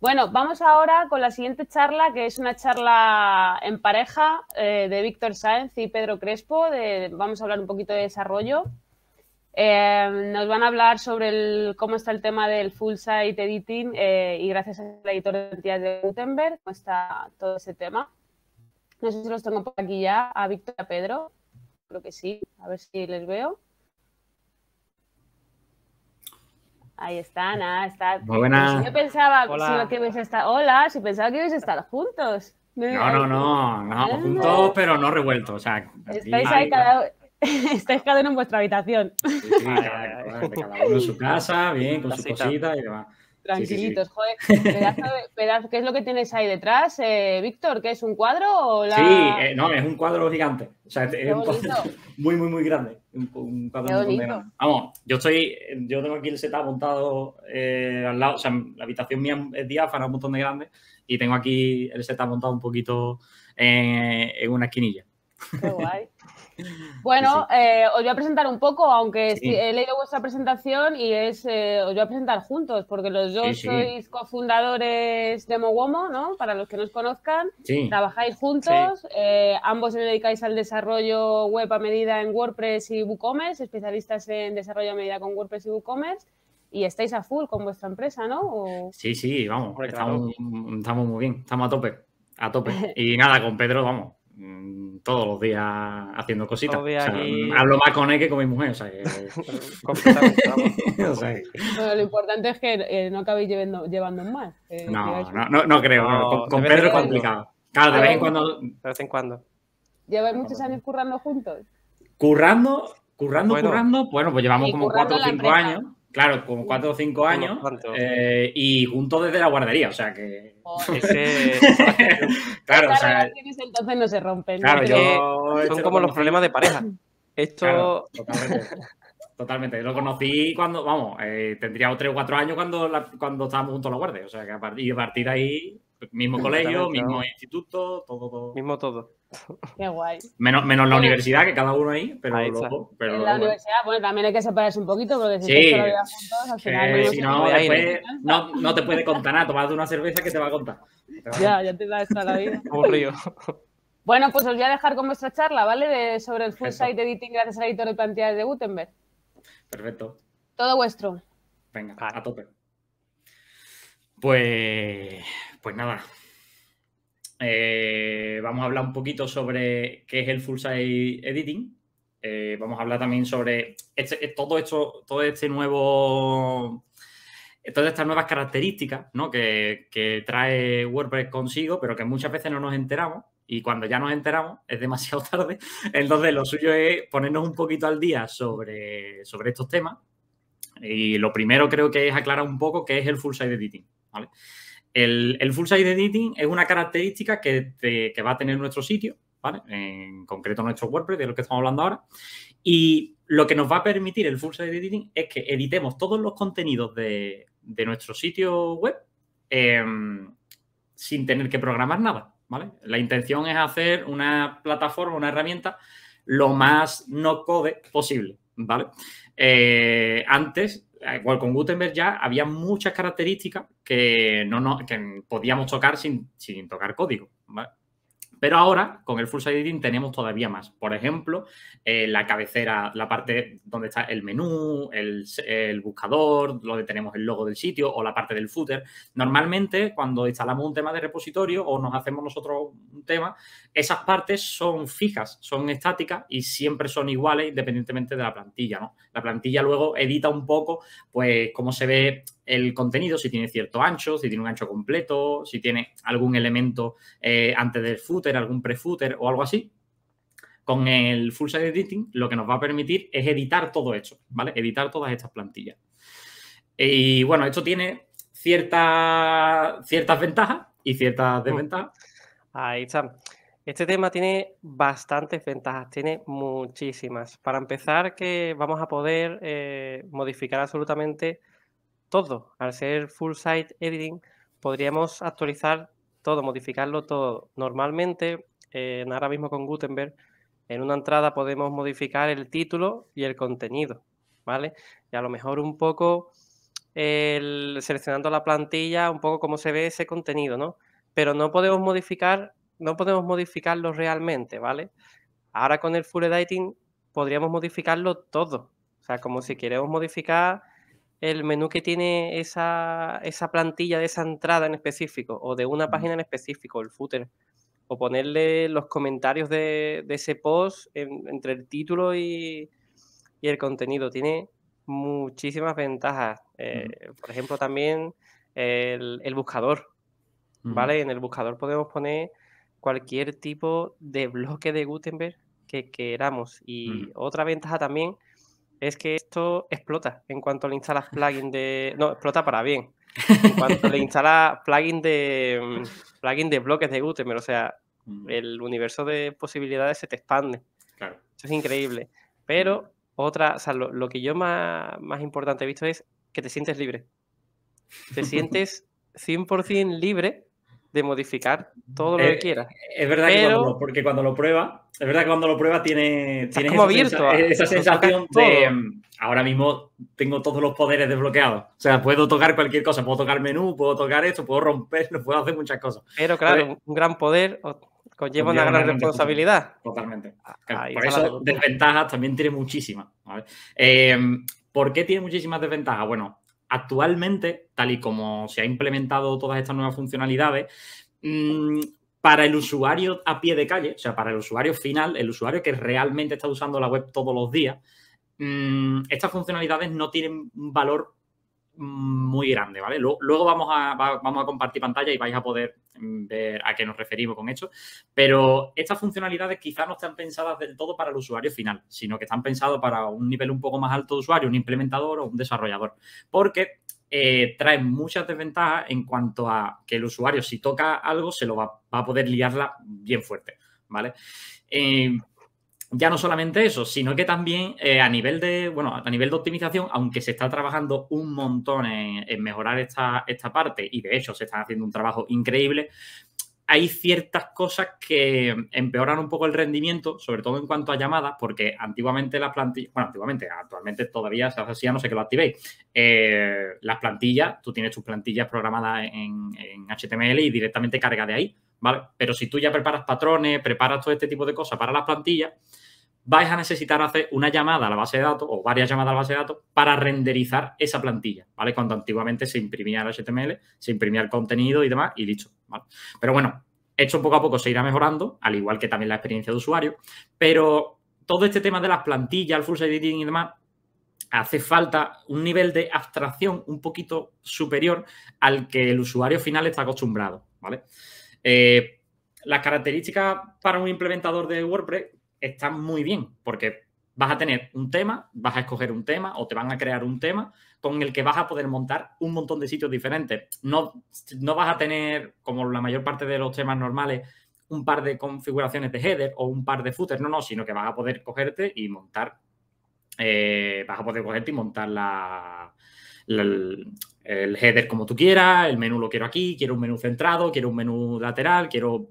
Bueno, vamos ahora con la siguiente charla, que es una charla en pareja eh, de Víctor Sáenz y Pedro Crespo. De, vamos a hablar un poquito de desarrollo. Eh, nos van a hablar sobre el, cómo está el tema del full site editing eh, y gracias al editor de de Gutenberg, cómo está todo ese tema. No sé si los tengo por aquí ya, a Víctor y a Pedro. Creo que sí, a ver si les veo. Ahí ah, está, nada, está. Buenas. Pues yo pensaba pues, que ibais a estar. Hola, si pensaba que ibais a estar juntos. No, no, no, no, ah. juntos, pero no revueltos. O sea, estáis ahí cada, uno en vuestra habitación. sí, cada, uno en su casa, bien, con su cosita y demás. Tranquilitos, joder. Pedazo, ¿Qué es lo que tienes ahí detrás, eh, Víctor? ¿Qué es un cuadro o la... Sí, eh, no, es un cuadro gigante. O sea, es muy, muy, muy grande. Un, cuadro grande. Vamos, yo estoy, yo tengo aquí el setup montado eh, al lado, o sea, la habitación mía es diáfana, un montón de grande, y tengo aquí el setup montado un poquito en una esquinilla. Qué guay. Bueno, eh, os voy a presentar un poco, aunque he leído vuestra presentación y es eh, os voy a presentar juntos, porque los dos sois cofundadores de Mogomo, ¿no? Para los que nos conozcan, trabajáis juntos, eh, ambos os dedicáis al desarrollo web a medida en WordPress y WooCommerce, especialistas en desarrollo a medida con WordPress y WooCommerce. Y estáis a full con vuestra empresa, ¿no? Sí, sí, vamos, estamos, estamos muy bien, estamos a tope, a tope. Y nada, con Pedro, vamos, Mm, todos los días haciendo cositas. O mm, Hablo más con él que con mi mujer. O sea, lo importante es que eh, no acabéis llevando, llevando más. Eh, no, no, no, no, creo. con, Pedro es complicado. Claro, de vez en cuando. De vez en cuando. ¿Lleváis muchos años currando juntos? Currando, currando, currando. Bueno, pues llevamos como cuatro o cinco años. Claro, como cuatro o cinco años eh, y juntos desde la guardería, o sea que... claro, o sea... entonces no se rompen. Son como los problemas de pareja. Esto... totalmente. totalmente. Lo conocí cuando, vamos, eh, tendría tres o cuatro años cuando, cuando estábamos juntos en la guardería, o sea que a partir, a partir de ahí mismo colegio, mismo instituto, todo, todo. Mismo todo. Qué guay. Menos, menos la universidad, que cada uno ahí, pero loco. Pero la universidad, bueno, también hay que separarse un poquito, porque si juntos, al final. no si no, después no, te puede contar nada. tomad una cerveza que te va a contar. Ya, ya te da esta la vida. Bueno, pues os voy a dejar con vuestra charla, ¿vale? sobre el full site editing gracias al editor de plantillas de Gutenberg. Perfecto. Todo vuestro. Venga, a tope. Pues pues nada, eh, vamos a hablar un poquito sobre qué es el Full Size Editing. Eh, vamos a hablar también sobre este, eh, todo esto, todo este nuevo, todas estas nuevas características ¿no? que, trae WordPress consigo, pero que muchas veces no nos enteramos y cuando ya nos enteramos es demasiado tarde. Entonces lo suyo es ponernos un poquito al día sobre, sobre estos temas. Y lo primero creo que es aclarar un poco qué es el full site editing. ¿vale? El, full site editing es una característica que, va a tener nuestro sitio, ¿vale? En concreto nuestro WordPress, de lo que estamos hablando ahora. Y lo que nos va a permitir el full site editing es que editemos todos los contenidos de, nuestro sitio web em, sin tener que programar nada, ¿vale? La intención es hacer una plataforma, una herramienta lo más no code posible, ¿vale? Eh, antes igual eh, con Gutenberg ya había muchas características que, no, no que podíamos tocar sin, sin tocar código. Pero ahora, con el Full Side Editing, tenemos todavía más. Por ejemplo, eh, la cabecera, la parte donde está el menú, el, el, buscador, donde tenemos el logo del sitio o la parte del footer. Normalmente, cuando instalamos un tema de repositorio o nos hacemos nosotros un tema, esas partes son fijas, son estáticas y siempre son iguales independientemente de la plantilla, ¿no? La plantilla luego edita un poco, pues, cómo se ve el contenido, si tiene cierto ancho, si tiene un ancho completo, si tiene algún elemento eh, antes del footer, algún pre-footer o algo así. Con el full site editing lo que nos va a permitir es editar todo esto, ¿vale? Editar todas estas plantillas. Y bueno, esto tiene ciertas ventajas y ciertas mm. desventajas. Ahí está. Este tema tiene bastantes ventajas, tiene muchísimas. Para empezar, que vamos a poder eh, modificar absolutamente todo. Al ser full site editing, podríamos actualizar todo, modificarlo todo. Normalmente, ahora mismo con Gutenberg, en una entrada podemos modificar el título y el contenido, ¿vale? Y a lo mejor un poco seleccionando la plantilla, un poco cómo se ve ese contenido, ¿no? Pero no podemos modificar, no podemos modificarlo realmente, ¿vale? Ahora con el full editing podríamos modificarlo todo. O sea, como si queremos modificar el menú que tiene esa, plantilla de esa entrada en específico o de una página en específico, el footer, o ponerle los comentarios de, ese post entre el título y, el contenido. Tiene muchísimas ventajas. Eh, por ejemplo, también el, buscador. ¿Vale? En el buscador podemos poner cualquier tipo de bloque de Gutenberg que queramos. Y otra ventaja también es que esto explota en cuanto le instalas plugin de. No, explota para bien. En cuanto le instalas plugin de mm, plugin de bloques de Gutenberg, o sea, mm. el universo de posibilidades se te expande. Claro. Eso es increíble. Pero mm. otra, o sea, lo, que yo más, más importante he visto es que te sientes libre. Te sientes 100% libre de modificar todo lo eh, que quiera. Es verdad que cuando lo, porque cuando lo prueba, es verdad que cuando lo prueba tiene, tienes esa, sensación de em, ahora mismo tengo todos los poderes desbloqueados. O sea, puedo tocar cualquier cosa, puedo tocar menú, puedo tocar esto, puedo romperlo, puedo hacer muchas cosas. Pero claro, eh, un gran poder conlleva una gran responsabilidad. Totalmente. Ah, Por eso desventajas también tiene muchísimas. Em, ¿Por qué tiene muchísimas desventajas? Bueno, actualmente, tal y como se ha implementado todas estas nuevas funcionalidades, mm, para el usuario a pie de calle, o sea, para el usuario final, el usuario que realmente está usando la web todos los días, mm, estas funcionalidades no tienen valor muy grande, ¿vale? Luego vamos a, vamos a compartir pantalla y vais a poder mm, ver a qué nos referimos con esto, pero estas funcionalidades quizás no están pensadas del todo para el usuario final, sino que están pensadas para un nivel un poco más alto de usuario, un implementador o un desarrollador, porque eh, traen trae muchas desventajas en cuanto a que el usuario si toca algo se lo va, a poder liarla bien fuerte, ¿vale? Eh, ya no solamente eso, sino que también eh, a nivel de, bueno, a nivel de optimización, aunque se está trabajando un montón en, mejorar esta, parte, y de hecho se están haciendo un trabajo increíble, hay ciertas cosas que empeoran un poco el rendimiento, sobre todo en cuanto a llamadas, porque antiguamente las plantillas, bueno, antiguamente, actualmente todavía se hace así, a no sé que lo activéis. Eh, las plantillas, tú tienes tus plantillas programadas en, en HTML y directamente carga de ahí. ¿Vale? Pero si tú ya preparas patrones, preparas todo este tipo de cosas para las plantillas, vais a necesitar hacer una llamada a la base de datos o varias llamadas a la base de datos para renderizar esa plantilla, ¿vale? Cuando antiguamente se imprimía el HTML, se imprimía el contenido y demás y listo, ¿vale? Pero bueno, esto poco a poco se irá mejorando, al igual que también la experiencia de usuario, pero todo este tema de las plantillas, el full editing y demás, hace falta un nivel de abstracción un poquito superior al que el usuario final está acostumbrado, ¿vale? Eh, las características para un implementador de WordPress está muy bien, porque vas a tener un tema, vas a escoger un tema o te van a crear un tema con el que vas a poder montar un montón de sitios diferentes. No, no vas a tener, como la mayor parte de los temas normales, un par de configuraciones de header o un par de footer, no, no, sino que vas a poder cogerte y montar, eh, vas a poder cogerte y montar la, el header como tú quieras, el menú lo quiero aquí, quiero un menú centrado, quiero un menú lateral, quiero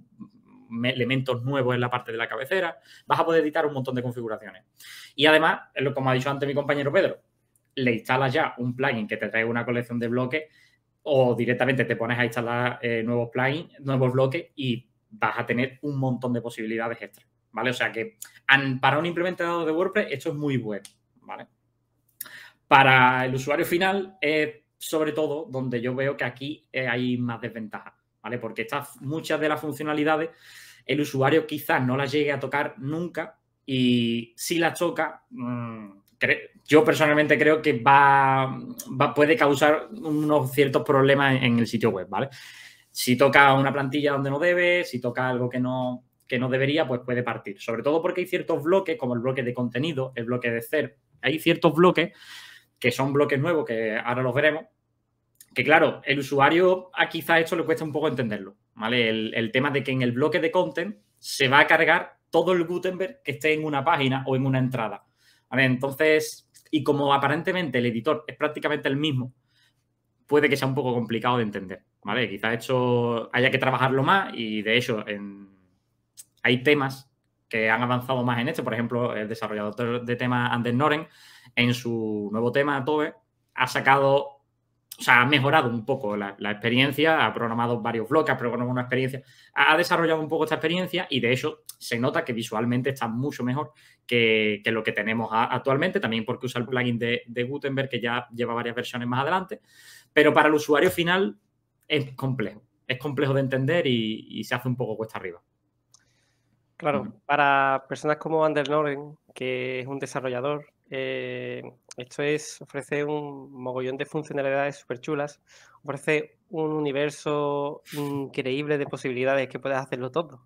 elementos nuevos en la parte de la cabecera, vas a poder editar un montón de configuraciones. Y además, como ha dicho antes mi compañero Pedro, le instalas ya un plugin que te trae una colección de bloques o directamente te pones a instalar eh, nuevos plugins, nuevos bloques y vas a tener un montón de posibilidades extra, ¿vale? O sea que para un implementador de WordPress esto es muy bueno, ¿vale? Para el usuario final es sobre todo donde yo veo que aquí eh, hay más desventajas. Porque estas, muchas de las funcionalidades el usuario quizás no las llegue a tocar nunca y si las toca, mm, yo personalmente creo que va, puede causar unos ciertos problemas en, el sitio web, ¿vale? Si toca una plantilla donde no debe, si toca algo que no, que no debería, pues puede partir. Sobre todo porque hay ciertos bloques, como el bloque de contenido, el bloque de ser, hay ciertos bloques que son bloques nuevos, que ahora los veremos, que claro, el usuario a quizá esto le cuesta un poco entenderlo, ¿vale? El, tema de que en el bloque de content se va a cargar todo el Gutenberg que esté en una página o en una entrada. ¿vale? Entonces, y como aparentemente el editor es prácticamente el mismo, puede que sea un poco complicado de entender, ¿vale? Quizá esto haya que trabajarlo más y de hecho en, hay temas que han avanzado más en esto. Por ejemplo, el desarrollador de tema Anders Noren, en su nuevo tema, Tobe, ha sacado o sea, ha mejorado un poco la, experiencia, ha programado varios bloques, ha programado una experiencia, ha, desarrollado un poco esta experiencia y de hecho se nota que visualmente está mucho mejor que, lo que tenemos actualmente, también porque usa el plugin de, Gutenberg que ya lleva varias versiones más adelante, pero para el usuario final es complejo, es complejo de entender y, se hace un poco cuesta arriba. Claro, mm. para personas como Ander Noren, que es un desarrollador eh, esto es, ofrece un mogollón de funcionalidades súper chulas, ofrece un universo increíble de posibilidades que puedes hacerlo todo.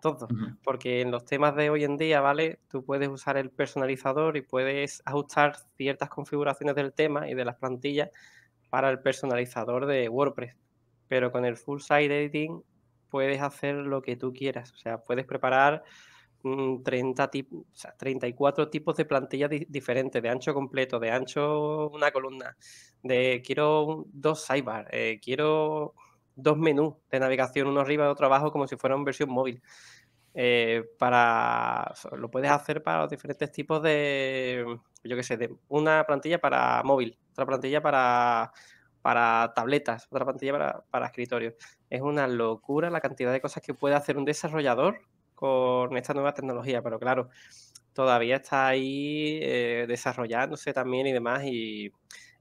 Todo, porque en los temas de hoy en día, ¿vale? Tú puedes usar el personalizador y puedes ajustar ciertas configuraciones del tema y de las plantillas para el personalizador de WordPress. Pero con el full site editing puedes hacer lo que tú quieras. O sea, puedes preparar 30 mm, 34 tipos de plantillas diferentes, de ancho completo, de ancho una columna, de quiero dos sidebars, eh, quiero dos menús de navegación, uno arriba y otro abajo, como si fuera una versión móvil. Eh, para lo puedes hacer para los diferentes tipos de yo que sé, de una plantilla para móvil, otra plantilla para para tabletas, otra plantilla para, para escritorio. Es una locura la cantidad de cosas que puede hacer un desarrollador con esta nueva tecnología, pero claro, todavía está ahí eh, desarrollándose también y demás, y,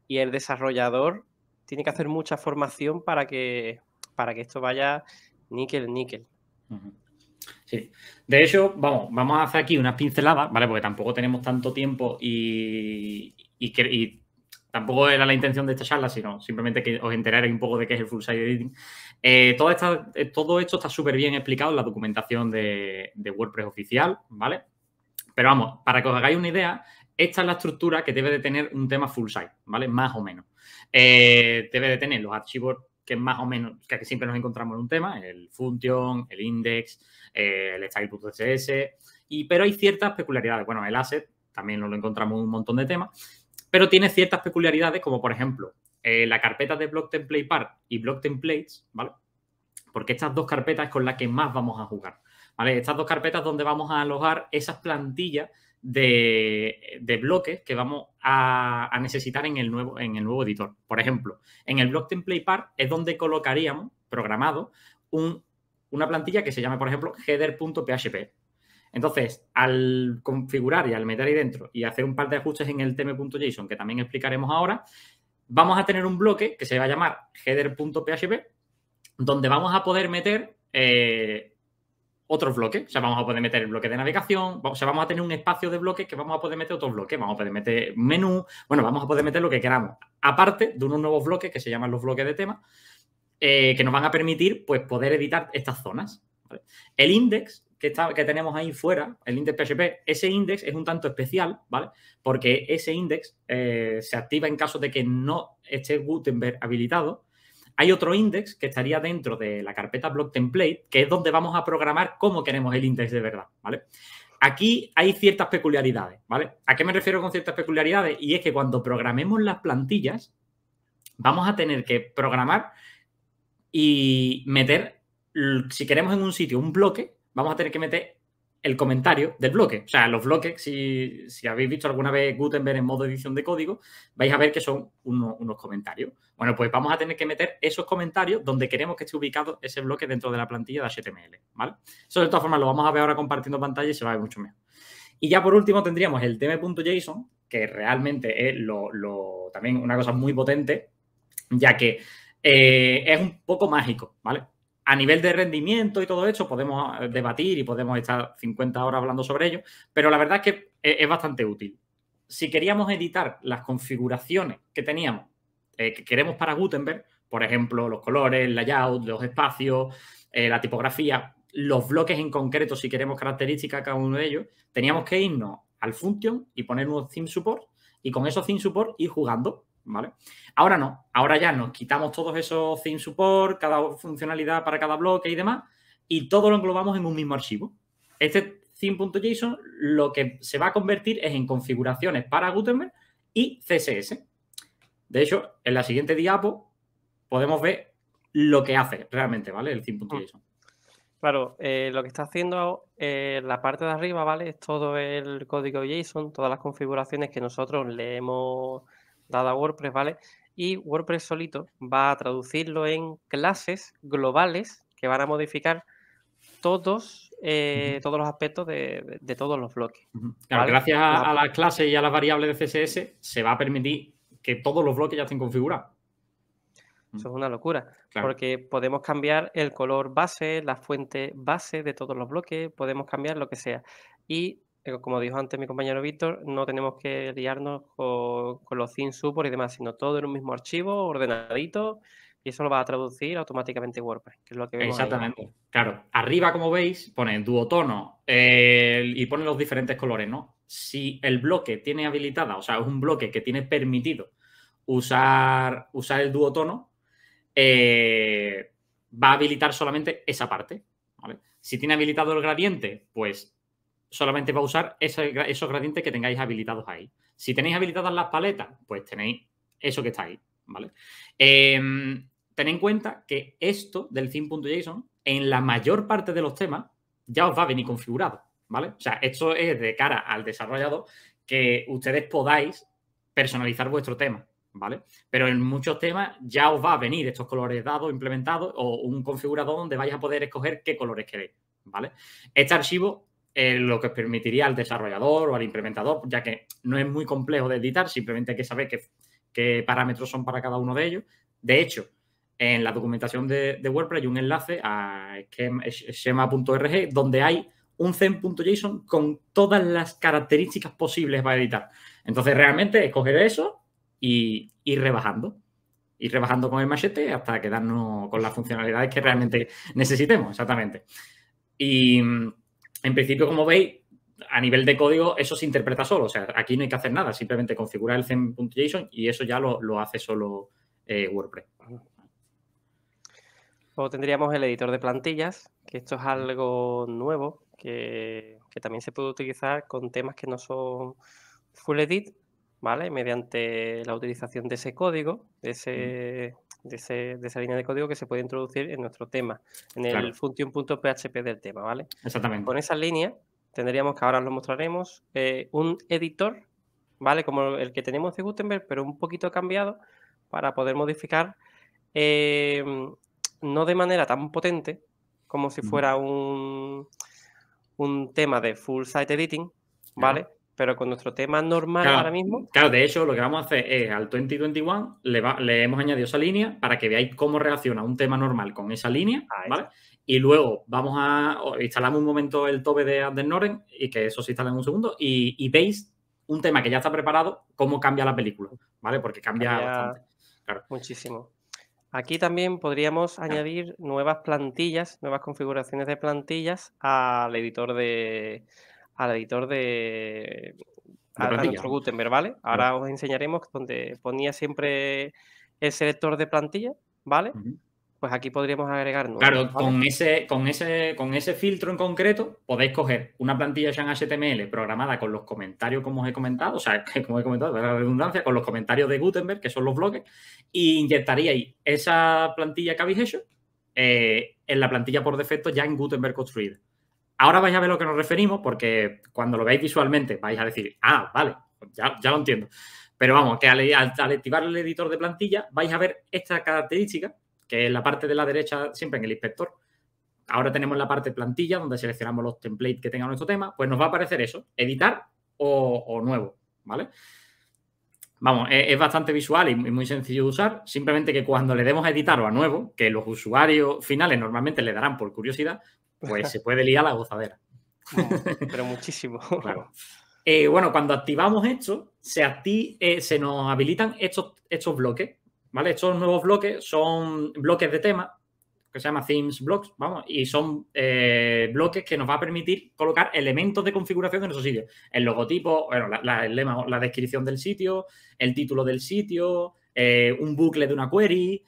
el desarrollador tiene que hacer mucha formación para que, para que esto vaya níquel, níquel. Sí. De hecho, vamos, vamos a hacer aquí unas pinceladas, ¿vale? Porque tampoco tenemos tanto tiempo y, tampoco era la intención de esta charla, sino simplemente que os enteraréis un poco de qué es el full side editing. Eh, eh, todo, esto está súper bien explicado en la documentación de, WordPress oficial, ¿vale? Pero vamos, para que os hagáis una idea, esta es la estructura que debe de tener un tema full site, ¿vale? Más o menos. Eh, debe de tener los archivos que más o menos, que siempre nos encontramos en un tema, el function, el index, el style.css, y, pero hay ciertas peculiaridades. Bueno, el asset también nos lo encontramos un montón de temas, pero tiene ciertas peculiaridades como, por ejemplo, eh, la carpeta de block template part y block templates, ¿vale? Porque estas dos carpetas con las que más vamos a jugar, ¿vale? Estas dos carpetas donde vamos a alojar esas plantillas de, bloques que vamos a, necesitar en el, nuevo, en el nuevo editor. Por ejemplo, en el block template part es donde colocaríamos, programado, una plantilla que se llama por ejemplo, header.php, entonces, al configurar y al meter ahí dentro y hacer un par de ajustes en el tm.json, que también explicaremos ahora, vamos a tener un bloque que se va a llamar header.php, donde vamos a poder meter eh, otros bloques. O sea, vamos a poder meter el bloque de navegación, o sea, vamos a tener un espacio de bloques que vamos a poder meter otros bloques, vamos a poder meter menú, bueno, vamos a poder meter lo que queramos. Aparte de unos nuevos bloques que se llaman los bloques de tema, eh, que nos van a permitir, pues, poder editar estas zonas. El index que, que tenemos ahí fuera, el índice PHP, ese index es un tanto especial, ¿vale? Porque ese índice eh, se activa en caso de que no esté Gutenberg habilitado. Hay otro index que estaría dentro de la carpeta block template, que es donde vamos a programar cómo queremos el index de verdad, ¿vale? Aquí hay ciertas peculiaridades, ¿vale? ¿A qué me refiero con ciertas peculiaridades? Y es que cuando programemos las plantillas, vamos a tener que programar y meter, si queremos en un sitio, un bloque, vamos a tener que meter el comentario del bloque. O sea, los bloques, si, habéis visto alguna vez Gutenberg en modo edición de código, vais a ver que son unos comentarios. Bueno, pues vamos a tener que meter esos comentarios donde queremos que esté ubicado ese bloque dentro de la plantilla de HTML, ¿vale? Eso de todas formas lo vamos a ver ahora compartiendo pantalla y se va a ver mucho mejor. Y ya por último tendríamos el tm.json, que realmente es lo, también una cosa muy potente, ya que eh, es un poco mágico, ¿vale? A nivel de rendimiento y todo eso podemos eh, debatir y podemos estar 50 horas hablando sobre ello, pero la verdad es que eh, es bastante útil. Si queríamos editar las configuraciones que teníamos, eh, que queremos para Gutenberg, por ejemplo, los colores, el layout, los espacios, la tipografía, los bloques en concreto, si queremos características cada uno de ellos, teníamos que irnos al function y poner un theme support y con esos theme support ir jugando ¿vale? Ahora no, ahora ya nos quitamos todos esos theme support, cada funcionalidad para cada bloque y demás, y todo lo englobamos en un mismo archivo. Este theme.json lo que se va a convertir es en configuraciones para Gutenberg y CSS. De hecho, en la siguiente diapo podemos ver lo que hace realmente, ¿vale? El theme.json. Claro, eh, lo que está haciendo eh, la parte de arriba, ¿vale? Es todo el código JSON, todas las configuraciones que nosotros le hemos dada WordPress, ¿vale? Y WordPress solito va a traducirlo en clases globales que van a modificar todos, eh, todos los aspectos de, todos los bloques. Gracias a, las clases y a las variables de CSS se va a permitir que todos los bloques ya estén configurados. Eso es una locura, porque podemos cambiar el color base, la fuente base de todos los bloques, podemos cambiar lo que sea. Y como dijo antes mi compañero Víctor, no tenemos que liarnos con, los thin support y demás, sino todo en un mismo archivo, ordenadito, y eso lo va a traducir automáticamente WordPress, que es lo que vemos Exactamente, claro. Arriba, como veis, pone duotono y pone los diferentes colores, ¿no? Si el bloque tiene habilitada, o sea, es un bloque que tiene permitido usar, usar el duotono, eh, va a habilitar solamente esa parte, Si tiene habilitado el gradiente, pues solamente va a usar esos gradientes que tengáis habilitados ahí. Si tenéis habilitadas las paletas, pues tenéis eso que está ahí, ¿vale? Eh, en cuenta que esto del theme.json, en la mayor parte de los temas, ya os va a venir configurado, ¿vale? O sea, esto es de cara al desarrollador que ustedes podáis personalizar vuestro tema, ¿vale? Pero en muchos temas ya os va a venir estos colores dados, implementados, o un configurador donde vais a poder escoger qué colores queréis, ¿vale? Este archivo eh, lo que permitiría al desarrollador o al implementador, ya que no es muy complejo de editar, simplemente hay que saber qué, parámetros son para cada uno de ellos. De hecho, en la documentación de, WordPress hay un enlace a schema.org donde hay un zen.json con todas las características posibles para editar. Entonces, realmente escoger eso y ir rebajando. Ir rebajando con el machete hasta quedarnos con las funcionalidades que realmente necesitemos, exactamente. Y en principio, como veis, a nivel de código eso se interpreta solo. O sea, aquí no hay que hacer nada, simplemente configurar el zen.json y eso ya lo, hace solo eh, WordPress. Luego tendríamos el editor de plantillas, que esto es algo nuevo, que, también se puede utilizar con temas que no son full edit, ¿vale? Mediante la utilización de ese código, de ese... Mm de, esa línea de código que se puede introducir en nuestro tema, en el function.php del tema, ¿vale? Exactamente. Con esa línea tendríamos, que ahora os lo mostraremos, eh, un editor, ¿vale? Como el que tenemos de Gutenberg, pero un poquito cambiado para poder modificar, eh, no de manera tan potente como si fuera un, un tema de full site editing, ¿vale? pero con nuestro tema normal ahora mismo. Claro, de hecho, lo que vamos a hacer es al 2021 le, le hemos añadido esa línea para que veáis cómo reacciona un tema normal con esa línea, ¿vale? Y luego vamos a instalar un momento el tope de Anden Noren y que eso se instale en un segundo y, veis un tema que ya está preparado, cómo cambia la película, ¿vale? Porque cambia, bastante. Muchísimo. Aquí también podríamos ah. añadir nuevas plantillas, nuevas configuraciones de plantillas al editor de, al editor de... Gutenberg, ¿vale? Ahora os enseñaremos donde ponía siempre el selector de plantilla, ¿vale? pues aquí podríamos agregarnos. Claro, con ese, con ese, con ese filtro en concreto, podéis coger una plantilla ya en HTML programada con los comentarios, como os he comentado, o sea, como he comentado, de la redundancia, con los comentarios de Gutenberg, que son los bloques, e inyectaríais esa plantilla que hecho eh, en la plantilla por defecto ya en Gutenberg construida. Ahora vais a ver lo que nos referimos porque cuando lo veáis visualmente vais a decir, ah, vale, ya, ya lo entiendo. Pero vamos, que al, activar el editor de plantilla vais a ver esta característica, que es la parte de la derecha siempre en el inspector. Ahora tenemos la parte plantilla donde seleccionamos los templates que tengan nuestro tema, pues nos va a aparecer eso, editar o, nuevo, ¿vale? Vamos, es, es, bastante visual y muy, sencillo de usar, simplemente que cuando le demos a editar o a nuevo, que los usuarios finales normalmente le darán por curiosidad, pues se puede liar la gozadera. pero muchísimo. Claro. Eh, bueno, cuando activamos esto, se, eh, se nos habilitan estos, estos bloques, ¿vale? Estos nuevos bloques son bloques de tema que se llama Themes Blocks, vamos, y son eh, bloques que nos va a permitir colocar elementos de configuración en esos sitio. El logotipo, bueno, la, la descripción del sitio, el título del sitio, un bucle de una query,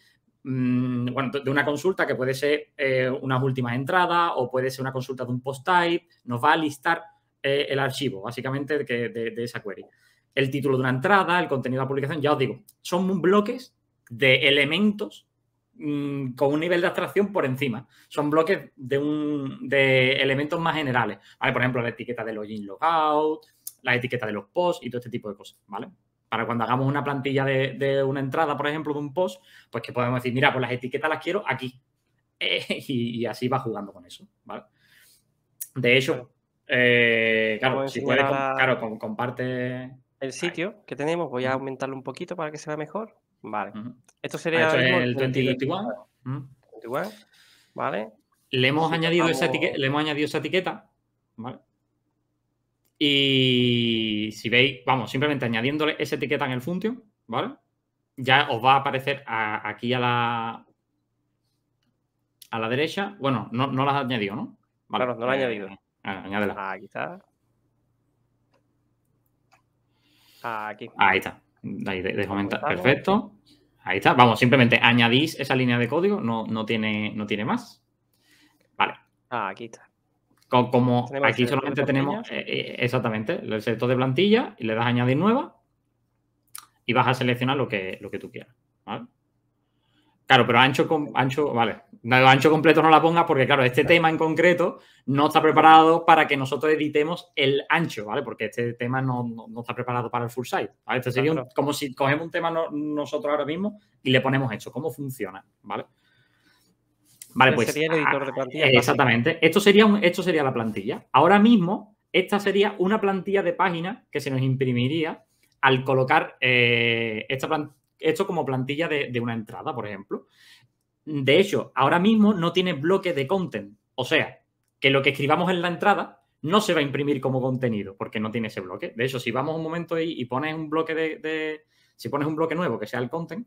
Mm, bueno, de una consulta que puede ser una eh, unas últimas entradas o puede ser una consulta de un post type, nos va a listar eh, el archivo, básicamente, de, esa query. El título de una entrada, el contenido de la publicación, ya os digo, son bloques de elementos mm, con un nivel de abstracción por encima. Son bloques de, un, de elementos más generales. ¿vale? Por ejemplo, la etiqueta de login, logout, la etiqueta de los posts y todo este tipo de cosas, ¿vale? para cuando hagamos una plantilla de, una entrada, por ejemplo, de un post, pues que podemos decir, mira, pues las etiquetas las quiero aquí. Eh, y, así va jugando con eso, De hecho, claro, eh, si puedes, claro, comparte... El sitio que tenemos, voy a aumentarlo un poquito para que se vea mejor. Vale. Esto sería... el 2021. ¿vale? Le hemos, añadido esa etiqueta, le hemos añadido esa etiqueta, ¿vale? Y si veis, vamos, simplemente añadiéndole esa etiqueta en el función ¿vale? Ya os va a aparecer aquí a la a la derecha. Bueno, no, no las has añadido, ¿no? claro, no la eh, añadido. Eh, ah, aquí está. Ah, ahí está. Perfecto. Ahí está. Vamos, simplemente añadís esa línea de código, no, tiene, no tiene más. Vale. Ah, aquí está. Como, aquí solamente tenemos, eh, eh, exactamente, el sector de plantilla y le das a añadir nueva y vas a seleccionar lo que, lo que tú quieras. Claro, pero ancho, ancho, vale, ancho completo no la pongas porque, claro, este tema en concreto no está preparado para que nosotros editemos el ancho, ¿vale? Porque este tema no, está preparado para el full site. a sería como si cogemos un tema nosotros ahora mismo y le ponemos esto, cómo funciona, ¿vale? Vale, pues. Exactamente. Esto sería, un, sería la plantilla. Ahora mismo, esta sería una plantilla de página que se nos imprimiría al colocar eh, esto como plantilla de, una entrada, por ejemplo. De hecho, ahora mismo no tiene bloque de content. O sea, que lo que escribamos en la entrada no se va a imprimir como contenido, porque no tiene ese bloque. De hecho, si vamos un momento ahí y pones un bloque de, Si pones un bloque nuevo que sea el content,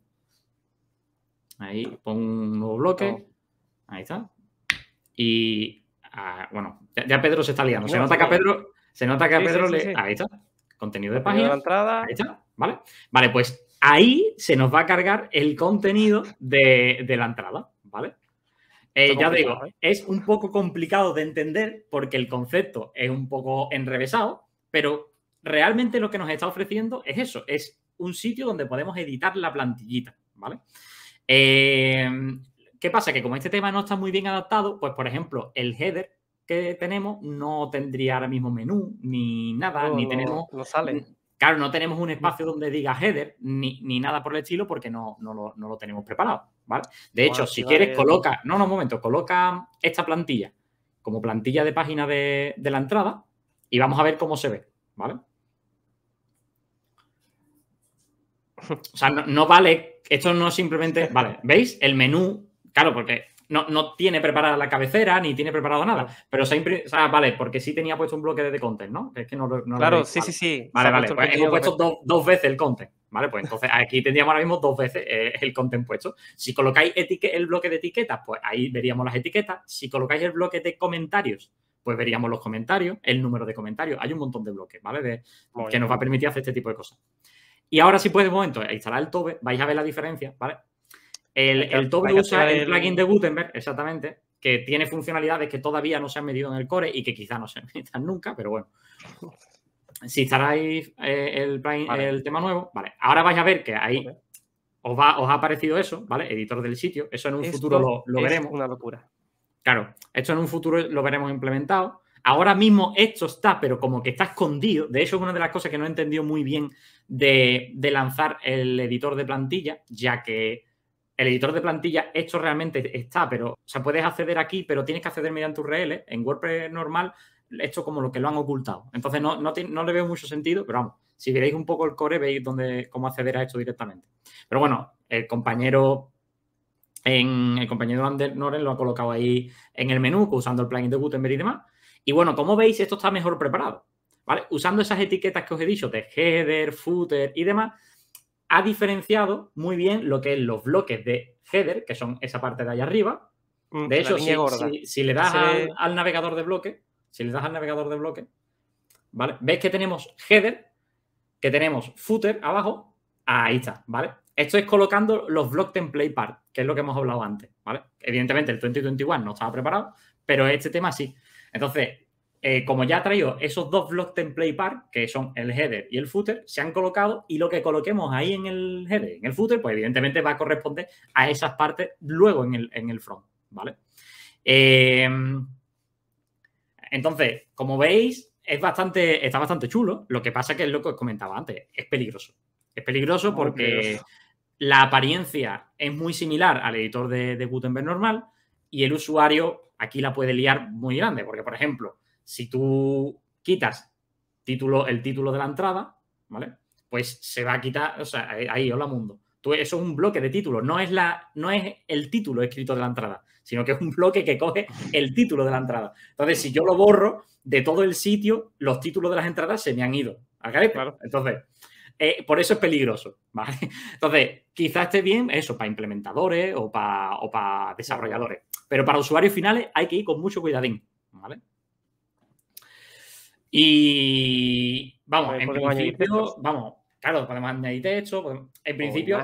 ahí pon un nuevo bloque. Ahí está. Y ah, bueno, ya, Pedro se está liando. Se nota que a Pedro, se nota que a Pedro le. Ahí está. Contenido de página. La entrada. Ahí está. Vale. Vale, pues ahí se nos va a cargar el contenido de, la entrada. Vale. Eh, ya digo, ¿eh? es un poco complicado de entender porque el concepto es un poco enrevesado, pero realmente lo que nos está ofreciendo es eso, es un sitio donde podemos editar la plantillita, ¿vale? Eh, ¿Qué pasa? Que como este tema no está muy bien adaptado, pues por ejemplo, el header que tenemos no tendría ahora mismo menú ni nada, ni tenemos... Claro, no tenemos un espacio donde diga header ni, nada por el estilo porque no, no, lo, tenemos preparado, ¿vale? De hecho, si quieres, coloca... No, no, un momento. Coloca esta plantilla como plantilla de página de, la entrada y vamos a ver cómo se ve, ¿vale? O sea, no, vale, esto no es simplemente, vale, ¿veis? El menú Claro, porque no, tiene preparada la cabecera ni tiene preparado nada. Pero se vale, porque sí tenía puesto un bloque de content, ¿no? Es que no, no Claro, sí, sí, sí. Vale, vale. Pues hemos puesto dos, veces el content. Vale, pues entonces aquí tendríamos ahora mismo dos veces eh, el content puesto. Si colocáis el bloque de etiquetas, pues ahí veríamos las etiquetas. Si colocáis el bloque de comentarios, pues veríamos los comentarios, el número de comentarios. Hay un montón de bloques, ¿vale? que nos va a permitir hacer este tipo de cosas. Y ahora, si puedes, un momento, instalar el Tobe, vais a ver la diferencia, ¿vale? El, el usa el plugin de Gutenberg, exactamente, que tiene funcionalidades que todavía no se han medido en el core y que quizá no se necesitan nunca, pero bueno. Si instaláis eh, el, el tema nuevo, vale. Ahora vais a ver que ahí os, va, os ha aparecido eso, ¿vale? Editor del sitio. Eso en un futuro lo, lo veremos. Una locura. Claro, esto en un futuro lo veremos implementado. Ahora mismo esto está, pero como que está escondido. De hecho, es una de las cosas que no he entendido muy bien de, de lanzar el editor de plantilla, ya que el editor de plantilla, esto realmente está, pero, se sea, puedes acceder aquí, pero tienes que acceder mediante URL. ¿eh? En WordPress normal, esto como lo que lo han ocultado. Entonces, no, no, no le veo mucho sentido, pero vamos, si veréis un poco el core, veis dónde, cómo acceder a esto directamente. Pero bueno, el compañero en el compañero Ander Noren lo ha colocado ahí en el menú usando el plugin de Gutenberg y demás. Y bueno, como veis, esto está mejor preparado, ¿vale? Usando esas etiquetas que os he dicho de header, footer y demás, ha diferenciado muy bien lo que es los bloques de header, que son esa parte de allá arriba. Mm, de hecho, si, le das al, navegador de bloque, si le das al navegador de bloque, ¿vale? Ves que tenemos header, que tenemos footer abajo, ahí está, ¿vale? Esto es colocando los block template part, que es lo que hemos hablado antes, ¿vale? Evidentemente el 2021 no estaba preparado, pero este tema sí. Entonces, eh, como ya ha traído esos dos block template par, que son el header y el footer, se han colocado y lo que coloquemos ahí en el header, en el footer, pues evidentemente va a corresponder a esas partes luego en el, front, ¿vale? Em, entonces, como veis, es bastante, está bastante chulo. Lo que pasa que es lo que os comentaba antes, es peligroso. Es peligroso porque la apariencia es muy similar al editor de Gutenberg normal y el usuario aquí la puede liar muy grande. Porque, por ejemplo, si tú quitas título, el título de la entrada, ¿vale? Pues se va a quitar, o sea, ahí, hola mundo. Tú, eso es un bloque de título, no es, la, no es el título escrito de la entrada, sino que es un bloque que coge el título de la entrada. Entonces, si yo lo borro de todo el sitio, los títulos de las entradas se me han ido. ¿Vale? Claro. Entonces, eh, por eso es peligroso, Entonces, quizás esté bien eso para implementadores o para, o para desarrolladores, pero para usuarios finales hay que ir con mucho cuidadín, ¿vale? Y vamos, en principio, vamos, claro, podemos añadir texto. en principio,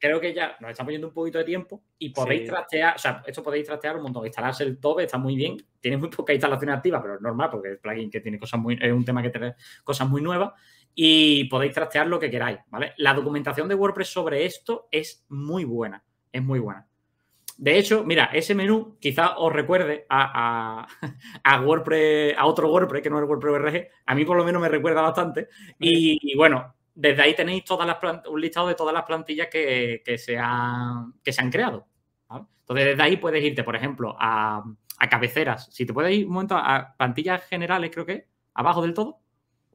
creo que ya nos estamos yendo un poquito de tiempo y podéis trastear, o sea, esto podéis trastear un montón. Instalarse el Tobe está muy bien, tiene muy poca instalación activa, pero es normal porque es plugin que tiene cosas muy, es un tema que tiene cosas muy nuevas y podéis trastear lo que queráis, ¿vale? La documentación de WordPress sobre esto es muy buena, es muy buena. De hecho, mira, ese menú quizá os recuerde a, WordPress, a otro WordPress que no es WordPress RG. A mí por lo menos me recuerda bastante. Y, bueno, desde ahí tenéis todas las un listado de todas las plantillas que, se, han, que se han creado. Entonces, desde ahí puedes irte, por ejemplo, a, cabeceras. Si te puedes ir un momento a plantillas generales, creo que abajo del todo.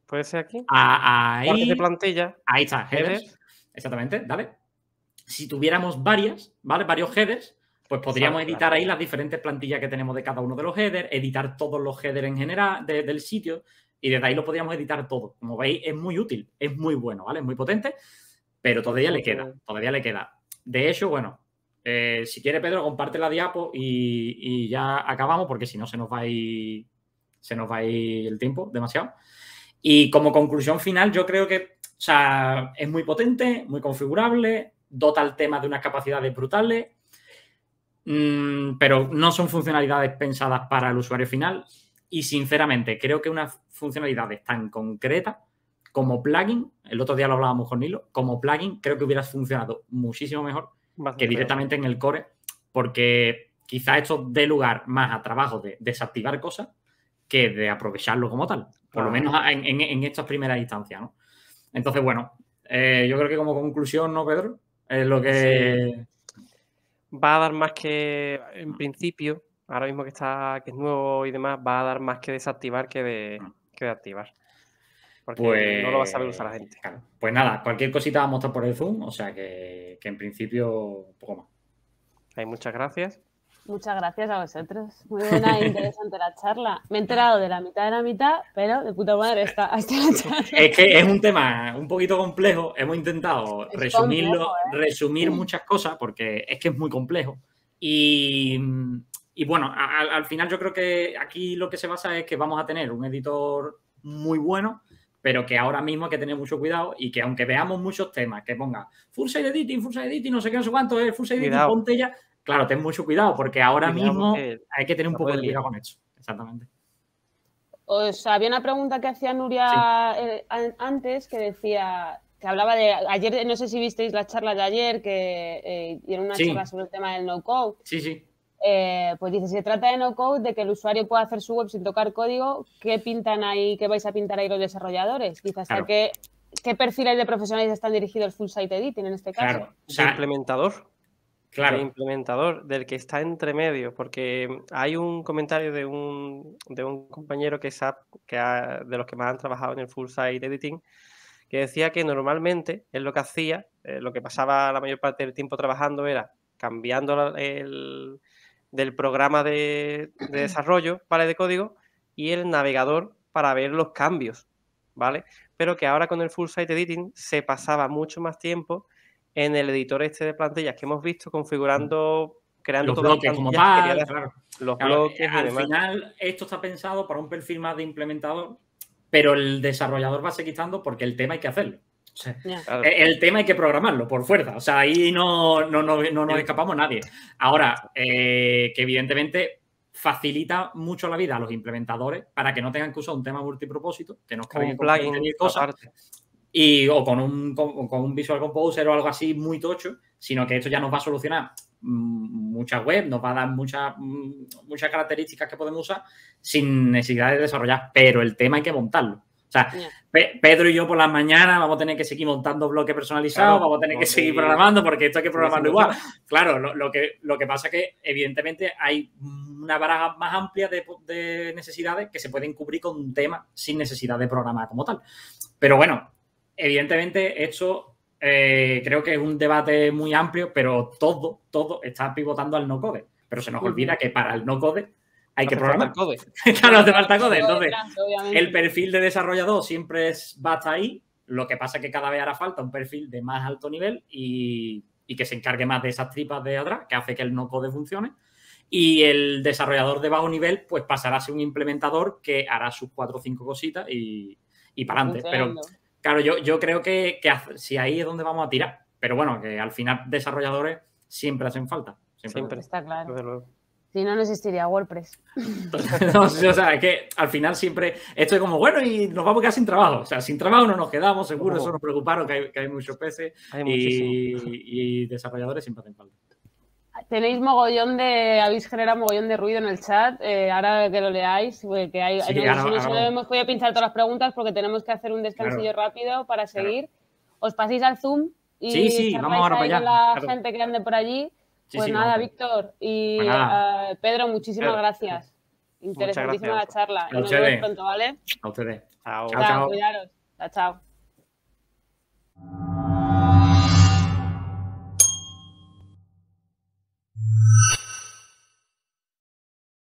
Puede ser aquí. A, ahí. plantilla. Ahí está, headers. Exactamente, dale. Si tuviéramos varias, ¿vale? Varios headers, pues podríamos editar ahí las diferentes plantillas que tenemos de cada uno de los headers, editar todos los headers en general del sitio y desde ahí lo podríamos editar todo. Como veis, es muy útil, es muy bueno, ¿vale? Es muy potente, pero todavía le queda, todavía le queda. De hecho, bueno, eh, si quiere Pedro, comparte la diapo y, ya acabamos porque si no se nos va a se nos va el tiempo demasiado. Y como conclusión final, yo creo que o es muy potente, muy configurable, dota el tema de unas capacidades brutales Mm, pero no son funcionalidades pensadas para el usuario final. Y sinceramente, creo que unas funcionalidades tan concretas como plugin, el otro día lo hablábamos con Nilo, como plugin creo que hubieras funcionado muchísimo mejor que directamente en el core, porque quizá esto dé lugar más a trabajo de desactivar cosas que de aprovecharlo como tal, por lo ah. menos en, estas primeras instancias, ¿no? Entonces, bueno, eh, yo creo que como conclusión, ¿no, Pedro? Es lo que va a dar más que, en principio, ahora mismo que está, que es nuevo y demás, va a dar más que desactivar que de, que activar. Porque no lo va a saber usar la pues, gente. Pues nada, cualquier cosita vamos a mostrar por el Zoom, o sea que, en principio poco más. Hay muchas gracias. Muchas gracias a vosotros. Muy buena e interesante la charla. Me he enterado de la mitad de la mitad, pero de puta madre está, la charla. Es que es un tema un poquito complejo. Hemos intentado resumirlo, ¿eh? resumir muchas cosas porque es que es muy complejo. Y, bueno, al final yo creo que aquí lo que se basa es que vamos a tener un editor muy bueno, pero que ahora mismo hay que tener mucho cuidado y que aunque veamos muchos temas que ponga full side editing, full side editing, no sé qué, no sé cuánto es, eh, full side editing, ponte ya, Claro, ten mucho cuidado porque ahora mismo hay que tener un poco de cuidado con eso. Exactamente. O había una pregunta que hacía Nuria eh, antes que decía, que hablaba de, ayer, no sé si visteis la charla de ayer, que eh, era una charla sobre el tema del no-code. Sí, sí. Eh, pues dice, se trata de no-code, de que el usuario pueda hacer su web sin tocar código, ¿qué pintan ahí, qué vais a pintar ahí los desarrolladores? Quizás hasta qué, qué perfiles de profesionales están dirigidos al full site editing en este caso. Claro. implementador claro. implementador, del que está entre medio, porque mm, hay un comentario de un, de un compañero que, es que de los que más han trabajado en el full site editing, que decía que normalmente él lo que hacía, eh, lo que pasaba la mayor parte del tiempo trabajando era cambiando el, del programa de, de desarrollo, ¿vale? De código y el navegador para ver los cambios, ¿vale? Pero que ahora con el full site editing se pasaba mucho más tiempo en el editor este de plantillas que hemos visto configurando, mm. creando los bloques, como tal, eh, Al final, esto está pensado para un perfil más de implementador, pero el desarrollador va a seguir porque el tema hay que hacerlo. E, el tema hay que programarlo por fuerza. O sea, ahí no, no, nos escapamos nadie. Ahora, eh, que evidentemente facilita mucho la vida a los implementadores para que no tengan que usar un tema multipropósito, que nos un plugin cosas y, o con un, con, un Visual Composer o algo así muy tocho, sino que esto ya nos va a solucionar mm, muchas web, nos va a dar muchas, mm, muchas características que podemos usar sin necesidad de desarrollar, pero el tema hay que montarlo. O sea, Pedro y yo por las mañana vamos a tener que seguir montando bloques personalizados, vamos a tener que seguir programando, porque esto hay que programarlo igual. Claro, lo, que, lo que pasa es que evidentemente hay una baraja más amplia de necesidades que se pueden cubrir con un tema sin necesidad de programar como tal. Pero bueno, evidentemente, esto eh, creo que es un debate muy amplio, pero todo, todo está pivotando al no code. Pero se nos olvida que para el no code hay que programar. Code. claro, te falta code. Entonces, el perfil de desarrollador siempre es, va ahí. Lo que pasa es que cada vez hará falta un perfil de más alto nivel y, que se encargue más de esas tripas de atrás, que hace que el no code funcione. Y el desarrollador de bajo nivel, pues pasará a ser un implementador que hará sus cuatro o cinco cositas y, y para adelante. Pero Claro, yo, creo que, si ahí es donde vamos a tirar. Pero bueno, que al final desarrolladores siempre hacen falta. Siempre. Está claro. Si no, no existiría WordPress. o sea, es que al final siempre esto es como, bueno, y nos vamos a quedar sin trabajo. O sea, sin trabajo no nos quedamos, seguro, eso nos preocuparon, que hay, que hay muchos peces y, desarrolladores siempre hacen falta. Tenéis mogollón de, habéis generado mogollón de ruido en el chat, eh, ahora que lo leáis, voy hay, pinchar todas las preguntas porque tenemos que hacer un descansillo rápido para seguir. Os paséis al Zoom y sí, sí, vamos ahora la gente que ande por allí. Pues, pues nada, Víctor eh, y Pedro, muchísimas gracias. Interesantísima la charla. Nos vemos pronto, ¿vale? A ustedes. Chao, chao. Chao, chao.